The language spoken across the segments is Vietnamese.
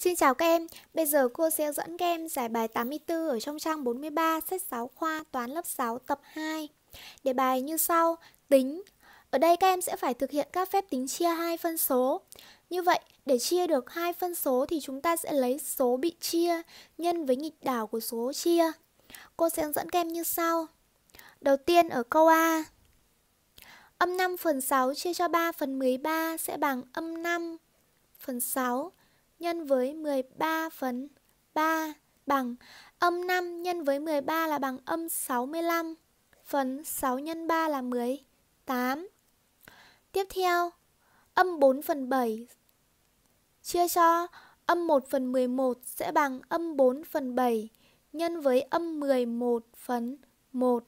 Xin chào các em, bây giờ cô sẽ dẫn các em giải bài 84 ở trong trang 43 sách 6 khoa toán lớp 6 tập 2. Đề bài như sau, tính. Ở đây các em sẽ phải thực hiện các phép tính chia hai phân số. Như vậy, để chia được hai phân số thì chúng ta sẽ lấy số bị chia nhân với nghịch đảo của số chia. Cô sẽ dẫn các em như sau. Đầu tiên ở câu A. Âm 5 phần 6 chia cho 3 phần 13 sẽ bằng âm 5 phần 6 nhân với 13 phần 3 bằng âm 5 nhân với 13 là bằng âm 65 phần 6 nhân 3 là 18. Tiếp theo, âm 4 phần 7 chia cho âm 1 phần 11 sẽ bằng âm 4 phần 7 nhân với âm 11 phần 1.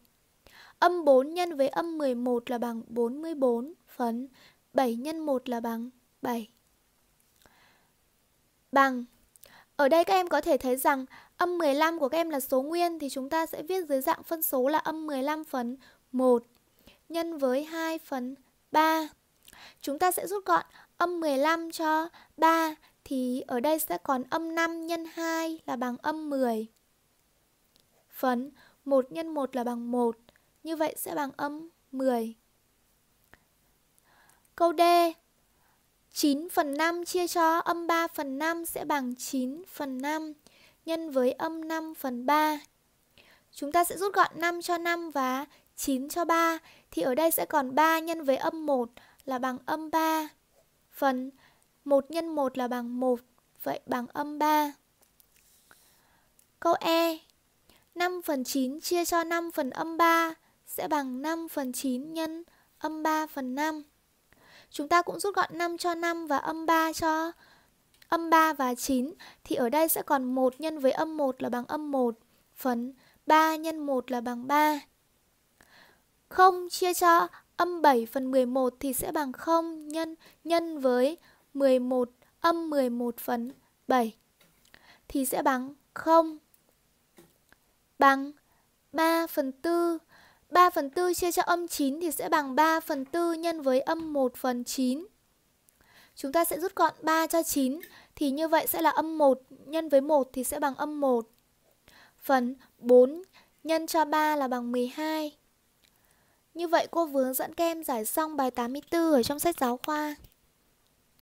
Âm 4 nhân với âm 11 là bằng 44 phần 7 nhân 1 là bằng 7 bằng. Ở đây các em có thể thấy rằng âm 15 của các em là số nguyên thì chúng ta sẽ viết dưới dạng phân số là âm 15 phần 1 nhân với 2 phần 3. Chúng ta sẽ rút gọn âm 15 cho 3 thì ở đây sẽ còn âm 5 nhân 2 là bằng âm 10. phần 1 nhân 1 là bằng 1, như vậy sẽ bằng âm 10. Câu D, 9 phần 5 chia cho âm 3 phần 5 sẽ bằng 9 phần 5 nhân với âm 5 phần 3. Chúng ta sẽ rút gọn 5 cho 5 và 9 cho 3 thì ở đây sẽ còn 3 nhân với âm 1 là bằng âm 3 phần 1 nhân 1 là bằng 1 vậy bằng âm 3. Câu E 5 phần 9 chia cho 5 phần âm 3 sẽ bằng 5 phần 9 nhân âm 3 phần 5. Chúng ta cũng rút gọn 5 cho 5 và âm 3 cho âm 3 và 9 thì ở đây sẽ còn 1 nhân với âm 1 là bằng âm 1 phần 3 nhân 1 là bằng 3. 0 chia cho âm 7 phần 11 thì sẽ bằng 0 nhân nhân với 11 âm 11 phần 7 thì sẽ bằng 0 bằng 3 phần 4 3 phần 4 chia cho âm 9 thì sẽ bằng 3 phần 4 nhân với âm 1 phần 9. Chúng ta sẽ rút gọn 3 cho 9 thì như vậy sẽ là âm 1 nhân với 1 thì sẽ bằng âm 1. Phần 4 nhân cho 3 là bằng 12. Như vậy cô vừa dẫn các em giải xong bài 84 ở trong sách giáo khoa.